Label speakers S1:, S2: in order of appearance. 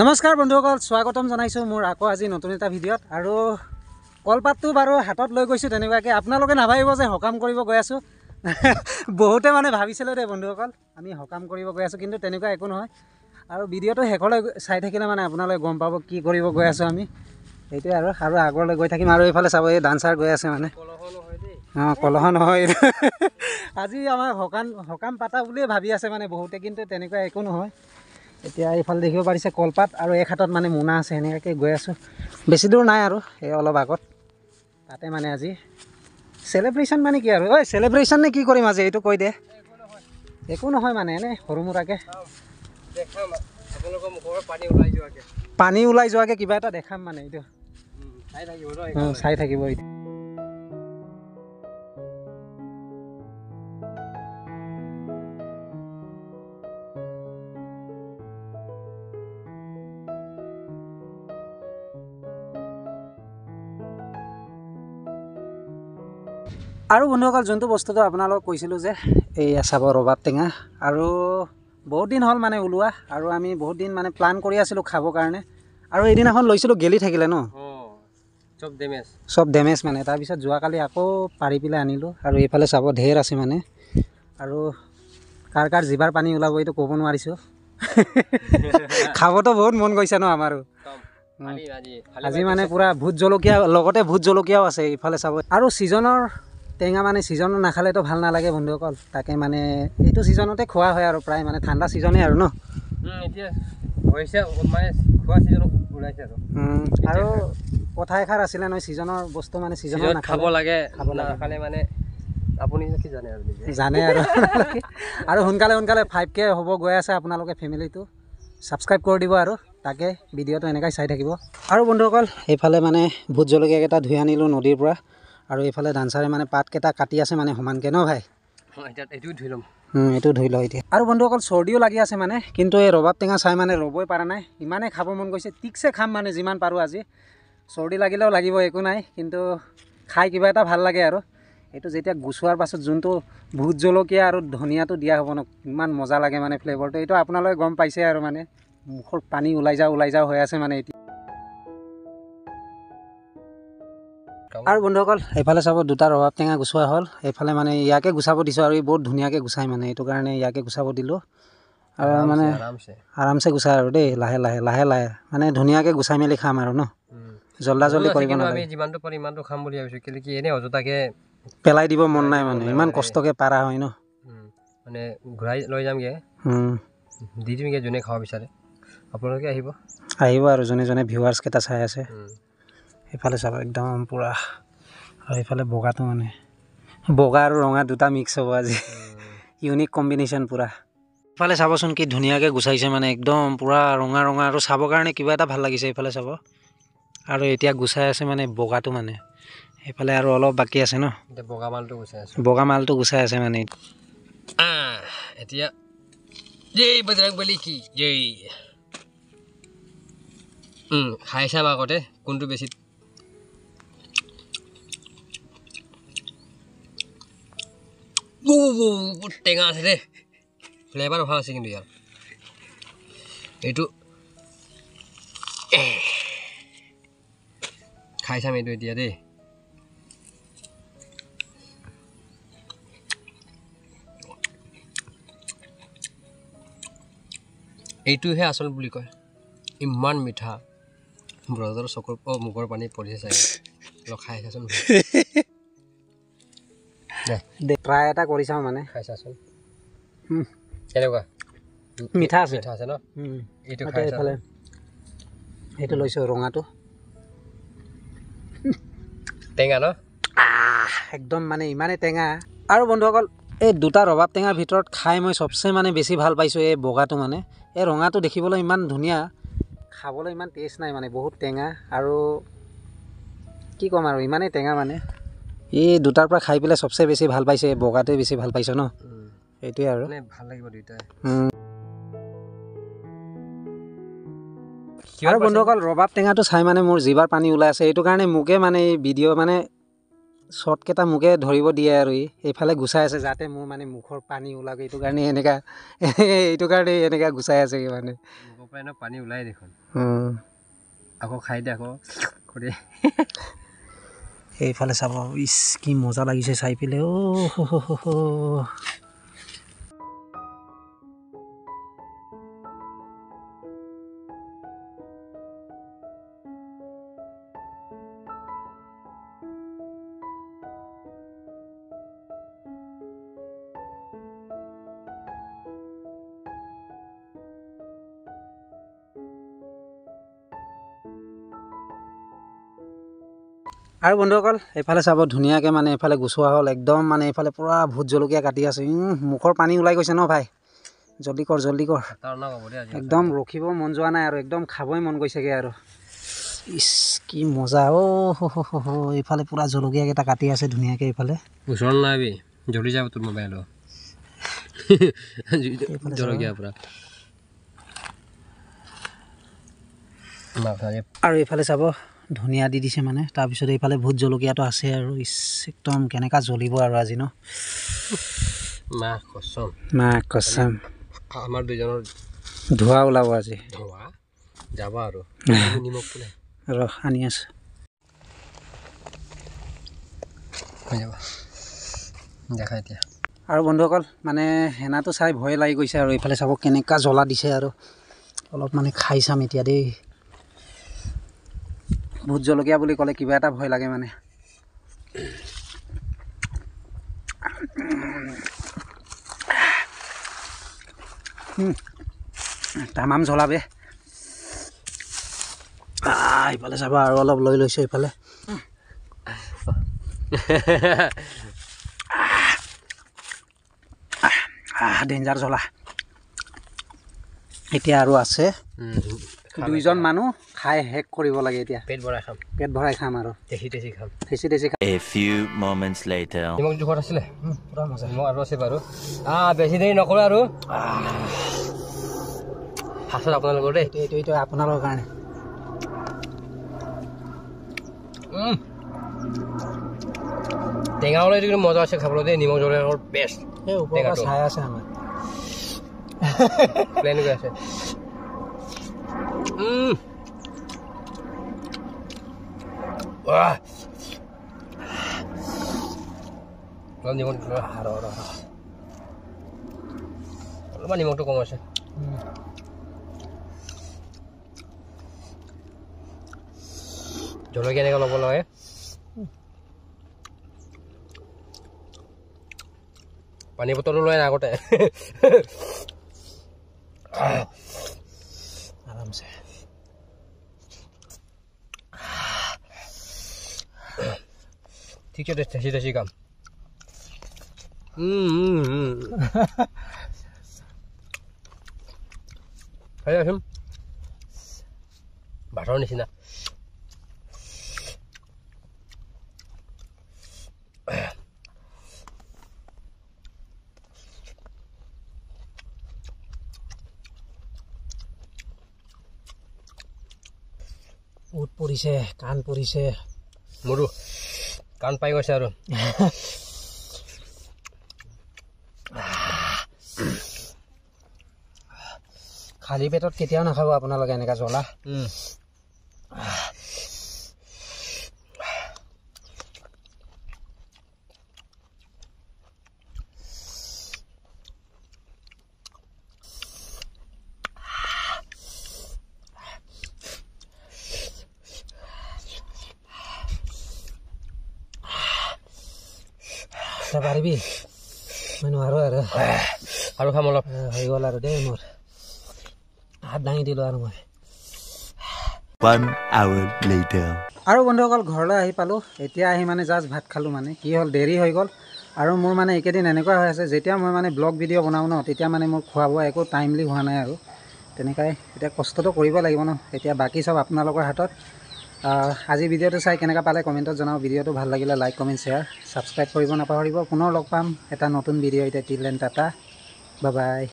S1: নমস্কাৰ বন্ধুসকল স্বাগতম জনাইছোঁ মোৰ আকৌ আজি নতুন এটা ভিডিঅ'ত আৰু কলপাতটো বাৰু হাতত লৈ গৈছোঁ তেনেকুৱাকৈ আপোনালোকে নাভাবিব যে সকাম কৰিব গৈ আছোঁ বহুতে মানে ভাবিছিলোঁ দেই বন্ধুসকল আমি সকাম কৰিব গৈ আছোঁ কিন্তু তেনেকুৱা একো নহয় আৰু ভিডিঅ'টো শেষলৈ চাই থাকিলে মানে আপোনালোকে গম পাব কি কৰিব গৈ আছোঁ আমি সেইটোৱে আৰু আৰু আগলৈ গৈ থাকিম আৰু এইফালে চাব এই ডান্সাৰ গৈ আছে মানে অঁ কলহ নহয় আজি আমাৰ সকাম সকাম পাতা বুলিয়ে ভাবি আছে মানে বহুতে কিন্তু তেনেকুৱা একো নহয় এতিয়া এইফালে দেখিব পাৰিছে কলপাত আৰু এক হাতত মানে মোনা আছে সেনেকৈ গৈ আছোঁ বেছি দূৰ নাই আৰু এই অলপ আগত তাতে মানে আজি চেলিব্ৰেশ্যন মানে কি আৰু ঐ চেলিব্ৰেশ্যন নে কি কৰিম আজি এইটো কৈ দে একো নহয় মানে এনে সৰু মোৰাকৈ পানী ওলাই যোৱাকৈ কিবা এটা দেখাম মানে এইটো চাই থাকিব এইটো আৰু বন্ধুসকল যোনটো বস্তুটো আপোনালোকক কৈছিলোঁ যে এইয়া চাব ৰবাব টেঙা আৰু বহুত দিন হ'ল মানে ওলোৱা আৰু আমি বহুত দিন মানে প্লান কৰি আছিলোঁ খাবৰ কাৰণে আৰু এদিনাখন লৈছিলোঁ গেলি থাকিলে ন চব ডেমেজ মানে তাৰপিছত যোৱাকালি আকৌ পাৰি পেলাই আনিলোঁ আৰু এইফালে চাব ঢেৰ আছে মানে আৰু কাৰ কাৰ যিবাৰ পানী ওলাব এইটো ক'ব নোৱাৰিছোঁ খাবতো বহুত মন গৈছে ন আমাৰো আজি মানে পূৰা ভোট জলকীয়া লগতে ভোট জলকীয়াও আছে এইফালে চাব আৰু ছিজনৰ টেঙা মানে ছিজনত নাখালেতো ভাল নালাগে বন্ধুসকল তাকে মানে এইটো ছিজনতে খোৱা হয় আৰু প্ৰায় মানে ঠাণ্ডা ছিজনেই আৰু ন আৰু কথা এষাৰ আছিলে নহয় ছিজনৰ বস্তু মানে জানে আৰু আৰু সোনকালে সোনকালে ফাইভ কে হ'ব গৈ আছে আপোনালোকে ফেমিলিটো ছাবস্ক্ৰাইব কৰি দিব আৰু তাকে ভিডিঅ'টো এনেকৈ চাই থাকিব আৰু বন্ধুসকল সেইফালে মানে ভোট জলকীয়াকেইটা ধুই আনিলোঁ নদীৰ পৰা আৰু এইফালে ডান্সাৰে মানে পাতকেইটা কাটি আছে মানে সমানকৈ ন ভাই এইটো ধুই ল'ম এইটো ধুই লওঁ এতিয়া আৰু বন্ধু অকল চৰ্দিও লাগি আছে মানে কিন্তু এই ৰবাব টেঙা চাই মানে ৰ'বই পৰা নাই ইমানেই খাব মন গৈছে ঠিকছে খাম মানে যিমান পাৰোঁ আজি চৰ্দি লাগিলেও লাগিব একো নাই কিন্তু খাই কিবা এটা ভাল লাগে আৰু এইটো যেতিয়া গুচোৱাৰ পাছত যোনটো ভূত জলকীয়া আৰু ধনিয়াটো দিয়া হ'ব ন ইমান মজা লাগে মানে ফ্লেভাৰটো এইটো আপোনালোকে গম পাইছে আৰু মানে মুখৰ পানী ওলাই যাওঁ ওলাই যাওঁ হৈ আছে মানে এতিয়া আৰু বন্ধুসকল এইফালে চাব দুটা ৰবাব টেঙা গুচোৱা হ'ল এইফালে মানে ইয়াকে গুচাব দিছোঁ আৰু বহুত ধুনীয়াকৈ গুচায় মানে এইটো কাৰণে ইয়াকে গুচাব দিলোঁ আৰু মানে আৰামছে গুচায় আৰু দেই লাহে লাহে লাহে লাহে মানে ধুনীয়াকৈ গুচাই মেলি খাম আৰু ন জল্দা জল্দি কৰিব নালাগে যিমানটো পৰিমাণটো খাম বুলি ভাবিছোঁ কেলে কি এনেই অযথাকে পেলাই দিব মন নাই মানে ইমান কষ্টকে পাৰা হয় ন মানে ঘূৰাই লৈ যামগৈ দি দিমগৈ যোনে খাব বিচাৰে আপোনালোকে আহিব আহিব আৰু যোনে যোনে ভিউৱাৰ্ছকেইটা চাই আছে এইফালে চাব একদম পূৰা আৰু এইফালে বগাটো মানে বগা আৰু ৰঙা দুটা মিক্স হ'ব আজি ইউনিক কম্বিনেশ্যন পূৰা এইফালে চাবচোন কি ধুনীয়াকৈ গুচাইছে মানে একদম পূৰা ৰঙা ৰঙা আৰু চাবৰ কাৰণে কিবা এটা ভাল লাগিছে এইফালে চাব আৰু এতিয়া গুচাই আছে মানে বগাটো মানে সেইফালে আৰু অলপ বাকী আছে ন এতিয়া বগা মালটো গুচাই আছে বগা মালটো গুচাই আছে মানে এতিয়া জেই বজৰাগ বলি কি জেই খাই চাবা আগতে কোনটো বেছি টেঙা আছে দেই ফ্লেভাৰ ভাল আছে কিন্তু ইয়াৰ এইটো খাই চাম এইটো এতিয়া দেই এইটোহে আচল বুলি কয় ইমান মিঠা ব্ৰজৰ চকুৰ মুখৰ পানী পৰিছে চাগে লখাই চাচোন ট্ৰাই এটা কৰি চাওঁ মানে মিঠা আছে সেইটো লৈছোঁ ৰঙাটো টেঙা ন একদম মানে ইমানেই টেঙা আৰু বন্ধুসকল এই দুটা ৰবাব টেঙাৰ ভিতৰত খাই মই চবচে মানে বেছি ভাল পাইছোঁ এই বগাটো মানে এই ৰঙাটো দেখিবলৈ ইমান ধুনীয়া খাবলৈ ইমান টেষ্ট নাই মানে বহুত টেঙা আৰু কি ক'ম আৰু ইমানেই টেঙা মানে এই দুটাৰ পৰা খাই পেলাই চবচে বেছি ভাল পাইছে বগাটোৱে বেছি ভাল পাইছ ন এইটোৱে আৰু ভাল লাগিব দুইটাই আৰু বন্ধুসকল ৰবাব টেঙাটো চাই মানে মোৰ জিভাৰ পানী ওলাই আছে এইটো কাৰণে মোকে মানে এই ভিডিঅ' মানে শ্বৰ্টকেইটা মোকে ধৰিব দিয়ে আৰু ই এইফালে গুচাই আছে যাতে মোৰ মানে মুখৰ পানী ওলাব এইটো কাৰণে এনেকুৱা এইটো কাৰণে এনেকুৱা গুচাই আছে মানে পানী ওলাই দেখোন আকৌ খাই দিয়া আকৌ এইফালে চাব ইচ কি মজা লাগিছে চাই পেলাই অ' আৰু বন্ধুসকল এইফালে চাব ধুনীয়াকৈ মানে এইফালে গুচোৱা হ'ল একদম মানে এইফালে পূৰা ভূত জলকীয়া কাটি আছে মুখৰ পানী ওলাই গৈছে ন ভাই জলদি কৰ জল্দি কৰ একদম ৰখিব মন যোৱা নাই আৰু একদম খাবই মন গৈছেগৈ আৰু ইচ কি মজা অ' এইফালে পূৰা জলকীয়াকেইটা কাটি আছে ধুনীয়াকৈ এইফালে ওচৰ নাই জ্বলি যাব তোৰ মোবাইলৰ আৰু এইফালে চাব ধনিয়া দি দিছে মানে তাৰপিছত এইফালে ভূত জলকীয়াটো আছে আৰু একদম কেনেকুৱা জ্বলিব আৰু আজি ন আমাৰ ধোঁৱা ওলাব আজি ধোঁৱা যাব আৰু ৰহ আনি আছো দেখা এতিয়া আৰু বন্ধুসকল মানে সেনাটো চাই ভয়ে লাগি গৈছে আৰু এইফালে চাব কেনেকুৱা জ্বলা দিছে আৰু অলপ মানে খাই চাম এতিয়া দেই ভোট জলকীয়া বুলি ক'লে কিবা এটা ভয় লাগে মানে তামাম জ্বলাবে ইফালে চাবা আৰু অলপ লৈ লৈছোঁ ইফালে ডেঞ্জাৰ জ্বলা এতিয়া আৰু আছে দুইজন মানুহ খাই শেষ কৰিব লাগে এতিয়া পেট ভৰাই খাম পেট ভৰাই খাম আৰু টেছি টেছি খাম টেছি টেছি খাম এ ফিউ মোমেন্টস লেটাৰ নিমক জোখত আছিলে পুৰা মজা মই আৰু আছে বাৰু আ বেছি দেৰি নকৰো আৰু হাছত আপোনালোকৰ দেই এইটো এইটো আপোনালোকৰ কাৰণে টেঙা হ'লে মজা আছে খাবলৈ দেই নিমখ জলৰ আমাৰ Mm. Ah. Lo ni mau dulu, haro haro. Lo mana ni mau tu kau masih? Jual lagi ni kalau boleh. Pani betul dulu ya nak kau teh. Alam sehat. ठीक है तशी तशी काम हम्म भाटर निचि উট পৰিছে কাণ পৰিছে মোৰো কাৰণ পাই গৈছে আৰু খালী পেটত কেতিয়াও নাখাব আপোনালোকে এনেকুৱা জ্বলা পাৰিবি নোৱাৰো আৰু দেই মোৰ আৰু মই আৰু বন্ধুসকল ঘৰলৈ আহি পালোঁ এতিয়া আহি মানে জাষ্ট ভাত খালোঁ মানে কি হ'ল দেৰি হৈ গ'ল আৰু মোৰ মানে এইকেইদিন এনেকুৱা হৈ আছে যেতিয়া মই মানে ব্লগ ভিডিঅ' বনাওঁ ন তেতিয়া মানে মোৰ খোৱা বোৱা একো টাইমলি হোৱা নাই আৰু তেনেকুৱাই এতিয়া কষ্টটো কৰিব লাগিব ন এতিয়া বাকী চব আপোনালোকৰ হাতত আজি ভিডিওটো চাই কেনেকুৱা পালে কমেণ্টত জনাওক ভিডিঅ'টো ভাল লাগিলে লাইক কমেণ্ট শ্বেয়াৰ ছাবস্ক্ৰাইব কৰিব নাপাহৰিব পুনৰ লগ পাম এটা নতুন ভিডিঅ' এতিয়া টিলেন টাটা বা